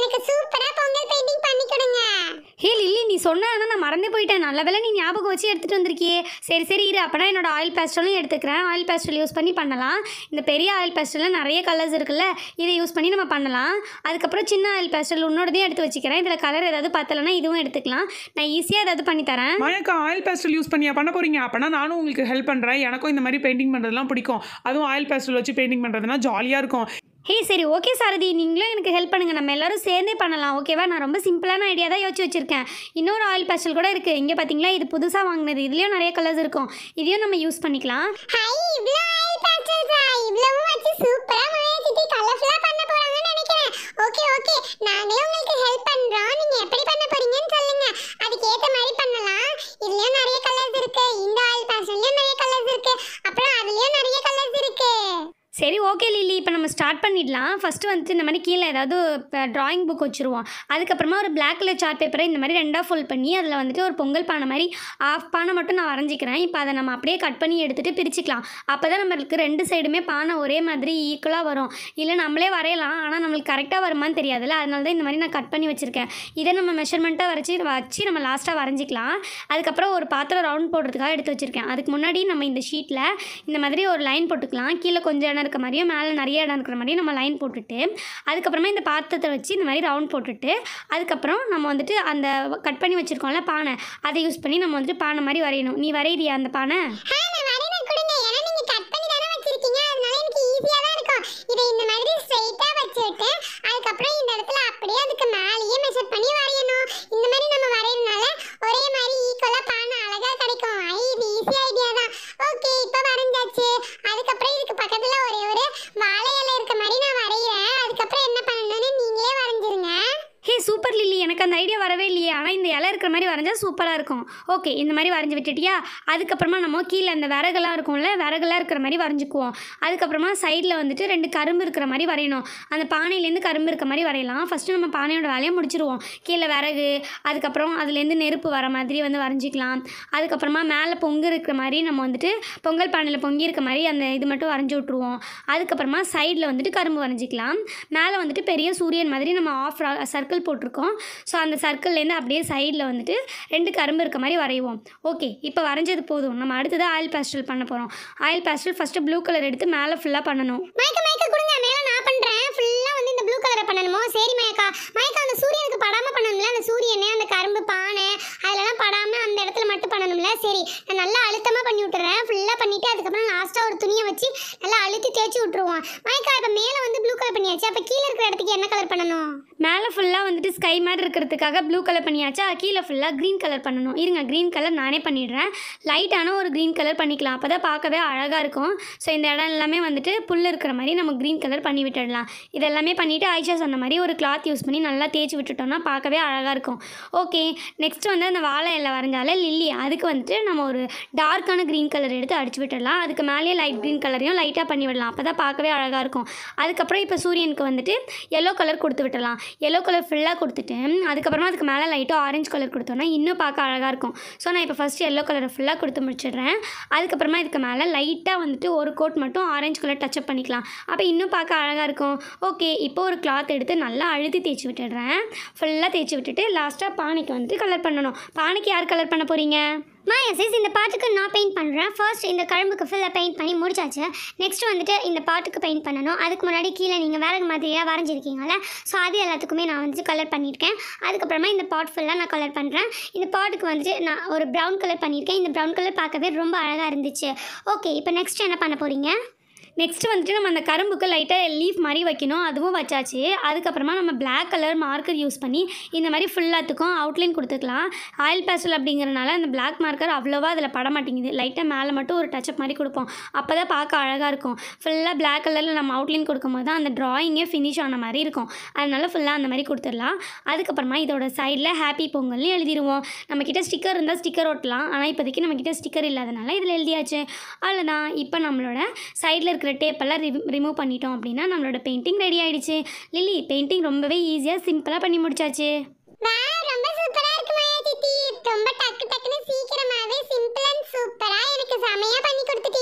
எனக்கு சூப்பரா பொங்கல் பெயிண்டிங் பண்ணி கொடுங்க ஹே லில்லி நீ சொன்ன நான் மறந்து போயிட்டேன் நல்ல வேளை நீ ஞாபகம் வச்சு எடுத்துட்டு வந்திருக்கியே சரி சரி இரு அப்பனா என்னோட ஆயில் பேஸ்டலும் எடுத்துக்கிறேன் ஆயில் பேஸ்டல் யூஸ் பண்ணி பண்ணலாம் இந்த பெரிய ஆயில் பேஸ்டல்ல நிறைய கலர்ஸ் இருக்குல்ல இதை யூஸ் பண்ணி நம்ம பண்ணலாம் அதுக்கப்புறம் சின்ன ஆயில் பேஸ்டல் உன்னோடதையும் எடுத்து வச்சுக்கிறேன் இதில் கலர் ஏதாவது பார்த்தலன்னா இதுவும் எடுத்துக்கலாம் நான் ஈஸியாக ஏதாவது பண்ணி தரேன் மயக்கா ஆயில் பேஸ்டல் யூஸ் பண்ணியா பண்ண போறீங்க அப்பனா நானும் உங்களுக்கு ஹெல்ப் பண்ணுறேன் எனக்கும் இந்த மாதிரி பெயிண்டிங் பண்ணுறதுலாம் பிடிக்கும் அதுவும் ஆயில் பேஸ்டல் வச்சு பெயிண்டிங் பண்ணுறதுனா ஜாலியாக இருக்கும் ஹே சரி ஓகே சாரதி நீங்களும் எனக்கு ஹெல்ப் பண்ணுங்கள் நம்ம எல்லோரும் சேர்ந்தே பண்ணலாம் ஓகேவா நான் ரொம்ப சிம்பிளான ஐடியா தான் யோசிச்சு வச்சுருக்கேன் இன்னொரு ஆயில் பேஸ்டல் கூட இருக்குது இங்கே பார்த்தீங்களா இது புதுசாக வாங்கினது இதுலேயும் நிறைய கலர்ஸ் இருக்கும் இதையும் நம்ம யூஸ் பண்ணிக்கலாம் ஓகே லில்லி இப்போ நம்ம ஸ்டார்ட் பண்ணிடலாம் ஃபஸ்ட்டு வந்துட்டு இந்த மாதிரி கீழே ஏதாவது இப்போ ட்ராயிங் புக் வச்சுருவோம் அதுக்கப்புறமா ஒரு பிளாக் கலர் சார்ட் பேப்பரை இந்த மாதிரி ரெண்டாக ஃபுல் பண்ணி அதில் வந்துட்டு ஒரு பொங்கல் பானை மாதிரி ஆஃப் பானை மட்டும் நான் வரைஞ்சிக்கிறேன் இப்போ அதை நம்ம அப்படியே கட் பண்ணி எடுத்துகிட்டு பிரிச்சுக்கலாம் அப்போ தான் நம்மளுக்கு ரெண்டு சைடுமே பானை ஒரே மாதிரி ஈக்குவலாக வரும் இல்லை நம்மளே வரையலாம் ஆனால் நம்மளுக்கு கரெக்டாக வருமான்னு தெரியாதுல்ல அதனால தான் இந்த மாதிரி நான் கட் பண்ணி வச்சுருக்கேன் இதை நம்ம மெஷர்மெண்ட்டாக வரைச்சி வச்சு நம்ம லாஸ்ட்டாக வரைஞ்சிக்கலாம் அதுக்கப்புறம் ஒரு பாத்திரம் ரவுண்ட் போடுறதுக்காக எடுத்து வச்சுருக்கேன் அதுக்கு முன்னாடி நம்ம இந்த ஷீட்டில் இந்த மாதிரி ஒரு லைன் போட்டுக்கலாம் கீழே கொஞ்சம் இடம் இருக்க மாதிரியும் அப்படியே மேலே நிறைய இடம் இருக்கிற மாதிரி நம்ம லைன் போட்டுட்டு அதுக்கப்புறமா இந்த பாத்திரத்தை வச்சு இந்த மாதிரி ரவுண்ட் போட்டுட்டு அதுக்கப்புறம் நம்ம வந்துட்டு அந்த கட் பண்ணி வச்சுருக்கோம்ல பானை அதை யூஸ் பண்ணி நம்ம வந்துட்டு பானை மாதிரி வரையணும் நீ வரையிறியா அந்த பானை இருக்கிற மாதிரி வரைஞ்சால் சூப்பராக இருக்கும் ஓகே இந்த மாதிரி வரைஞ்சி விட்டுட்டியா அதுக்கப்புறமா நம்ம கீழே அந்த விறகுலாம் இருக்கும்ல விறகுலாம் இருக்கிற மாதிரி வரைஞ்சிக்குவோம் அதுக்கப்புறமா சைடில் வந்துட்டு ரெண்டு கரும்பு இருக்கிற மாதிரி வரையணும் அந்த பானையிலேருந்து கரும்பு இருக்கிற மாதிரி வரையலாம் ஃபஸ்ட்டு நம்ம பானையோட வேலையை முடிச்சிருவோம் கீழே விறகு அதுக்கப்புறம் அதுலேருந்து நெருப்பு வர மாதிரி வந்து வரைஞ்சிக்கலாம் அதுக்கப்புறமா மேலே பொங்கு இருக்கிற மாதிரி நம்ம வந்துட்டு பொங்கல் பானையில் பொங்கி இருக்க மாதிரி அந்த இது மட்டும் வரைஞ்சி விட்ருவோம் அதுக்கப்புறமா சைடில் வந்துட்டு கரும்பு வரைஞ்சிக்கலாம் மேலே வந்துட்டு பெரிய சூரியன் மாதிரி நம்ம ஆஃப் சர்க்கிள் போட்டிருக்கோம் ஸோ அந்த சர்க்கிள்லேருந்து அப்படியே சைடில் வந்து வந்துட்டு ரெண்டு கரும்பு இருக்க மாதிரி வரைவோம் ஓகே இப்போ வரைஞ்சது போதும் நம்ம அடுத்தது ஆயில் பேஸ்டல் பண்ண போகிறோம் oil pastel first blue colour எடுத்து மேலே ஃபுல்லாக பண்ணணும் மைக்க மைக்க கொடுங்க மேலே நான் பண்ணுறேன் ஃபுல்லாக வந்து இந்த ப்ளூ கலரை பண்ணணுமோ சரி மயக்கா மயக்கா அந்த சூரியனுக்கு படாமல் பண்ணணும்ல அந்த சூரியனே அந்த கரும்பு பானை அதிலலாம் படாமல் அந்த இடத்துல மட்டும் பண்ணணும்ல சரி நான் நல்லா அழுத்தம் அடிச்சு விட்டுருவோம் மைக்கா இப்போ மேலே வந்து ப்ளூ கலர் பண்ணியாச்சு அப்போ கீழே இருக்கிற இடத்துக்கு என்ன கலர் பண்ணணும் மேலே ஃபுல்லாக வந்துட்டு ஸ்கை மாதிரி இருக்கிறதுக்காக ப்ளூ கலர் பண்ணியாச்சா கீழே ஃபுல்லாக க்ரீன் கலர் பண்ணணும் இருங்க க்ரீன் கலர் நானே பண்ணிடுறேன் லைட்டான ஒரு க்ரீன் கலர் பண்ணிக்கலாம் அப்போ தான் பார்க்கவே அழகாக இருக்கும் ஸோ இந்த இடம் எல்லாமே வந்துட்டு புல் இருக்கிற மாதிரி நம்ம க்ரீன் கலர் பண்ணி விட்டுடலாம் இதெல்லாமே பண்ணிவிட்டு ஐஷா சொன்ன மாதிரி ஒரு கிளாத் யூஸ் பண்ணி நல்லா தேய்ச்சி விட்டுட்டோம்னா பார்க்கவே அழகாக இருக்கும் ஓகே நெக்ஸ்ட் வந்து அந்த வாழை இலை வரைஞ்சாலே லில்லி அதுக்கு வந்துட்டு நம்ம ஒரு டார்க்கான க்ரீன் கலர் எடுத்து அடிச்சு விட்டுடலாம் அதுக்கு மேலேயே லைட் க்ரீன் கலரையும் லைட்டாக பண்ணி விடலாம் அப்போ அப்போ தான் பார்க்கவே அழகாக இருக்கும் அதுக்கப்புறம் இப்போ சூரியனுக்கு வந்துட்டு எல்லோ கலர் கொடுத்து விட்டலாம் எல்லோ கலர் ஃபுல்லாக கொடுத்துட்டு அதுக்கப்புறமா அதுக்கு மேலே லைட்டாக ஆரஞ்சு கலர் கொடுத்தோன்னா இன்னும் பார்க்க அழகாக இருக்கும் ஸோ நான் இப்போ ஃபஸ்ட்டு எல்லோ கலரை ஃபுல்லாக கொடுத்து முடிச்சிடுறேன் அதுக்கப்புறமா இதுக்கு மேலே லைட்டாக வந்துட்டு ஒரு கோட் மட்டும் ஆரஞ்சு கலர் டச்சப் பண்ணிக்கலாம் அப்போ இன்னும் பார்க்க அழகாக இருக்கும் ஓகே இப்போ ஒரு கிளாத் எடுத்து நல்லா அழுத்தி தேய்ச்சி விட்டுடுறேன் ஃபுல்லாக தேய்ச்சி விட்டுட்டு லாஸ்ட்டாக பானைக்கு வந்துட்டு கலர் பண்ணணும் பானைக்கு யார் கலர் பண்ண போகிறீங்க மாயா இந்த பாட்டுக்கு நான் பெயிண்ட் பண்ணுறேன் ஃபர்ஸ்ட் இந்த கழம்புக்கு ஃபுல்லாக பெயிண்ட் பண்ணி முடிச்சாச்சு நெக்ஸ்ட் வந்துட்டு இந்த பாட்டுக்கு பெயிண்ட் பண்ணணும் அதுக்கு முன்னாடி கீழே நீங்கள் வேலை மாதிரியாக வரைஞ்சிருக்கீங்கள ஸோ அது எல்லாத்துக்குமே நான் வந்துட்டு கலர் பண்ணியிருக்கேன் அதுக்கப்புறமா இந்த பாட் ஃபுல்லாக நான் கலர் பண்ணுறேன் இந்த பாட்டுக்கு வந்துட்டு நான் ஒரு ப்ரௌன் கலர் பண்ணியிருக்கேன் இந்த ப்ரௌன் கலர் பார்க்கவே ரொம்ப அழகாக இருந்துச்சு ஓகே இப்போ நெக்ஸ்ட் என்ன பண்ண போகிறீங்க நெக்ஸ்ட்டு வந்துட்டு நம்ம அந்த கரும்புக்கு லைட்டாக லீஃப் மாதிரி வைக்கணும் அதுவும் வச்சாச்சு அதுக்கப்புறமா நம்ம பிளாக் கலர் மார்க்கர் யூஸ் பண்ணி இந்த மாதிரி ஃபுல்லாத்துக்கும் அவுட்லைன் கொடுத்துக்கலாம் ஆயில் பேஸ்டல் அப்படிங்கிறனால அந்த பிளாக் மார்க்கர் அவ்வளோவா அதில் பட மாட்டேங்குது லைட்டாக மேலே மட்டும் ஒரு டச்சப் மாதிரி கொடுப்போம் அப்போ தான் பார்க்க அழகாக இருக்கும் ஃபுல்லாக பிளாக் கலரில் நம்ம அவுட்லைன் கொடுக்கும்போது தான் அந்த ட்ராயிங்கே ஃபினிஷ் ஆன மாதிரி இருக்கும் அதனால் ஃபுல்லாக அந்த மாதிரி கொடுத்துடலாம் அதுக்கப்புறமா இதோட சைடில் ஹாப்பி பொங்கல்னு எழுதிடுவோம் நம்மக்கிட்ட ஸ்டிக்கர் இருந்தால் ஸ்டிக்கர் ஒட்டலாம் ஆனால் இப்போதைக்கு நம்மக்கிட்ட ஸ்டிக்கர் இல்லாதனால இதில் எழுதியாச்சு அவ்வளோதான் இப்போ நம்மளோட சைடில் இருக்க இருக்கிற டேப்பெல்லாம் ரிவ் ரிமூவ் பண்ணிட்டோம் அப்படின்னா நம்மளோட பெயிண்டிங் ரெடி ஆயிடுச்சு லில்லி பெயிண்டிங் ரொம்பவே ஈஸியாக சிம்பிளாக பண்ணி முடிச்சாச்சு ரொம்ப சூப்பரா இருக்கு மாயா சித்தி ரொம்ப டக்கு டக்குன்னு சீக்கிரமாவே சிம்பிள் அண்ட் சூப்பரா எனக்கு செமையா பண்ணி கொடுத்துட்டு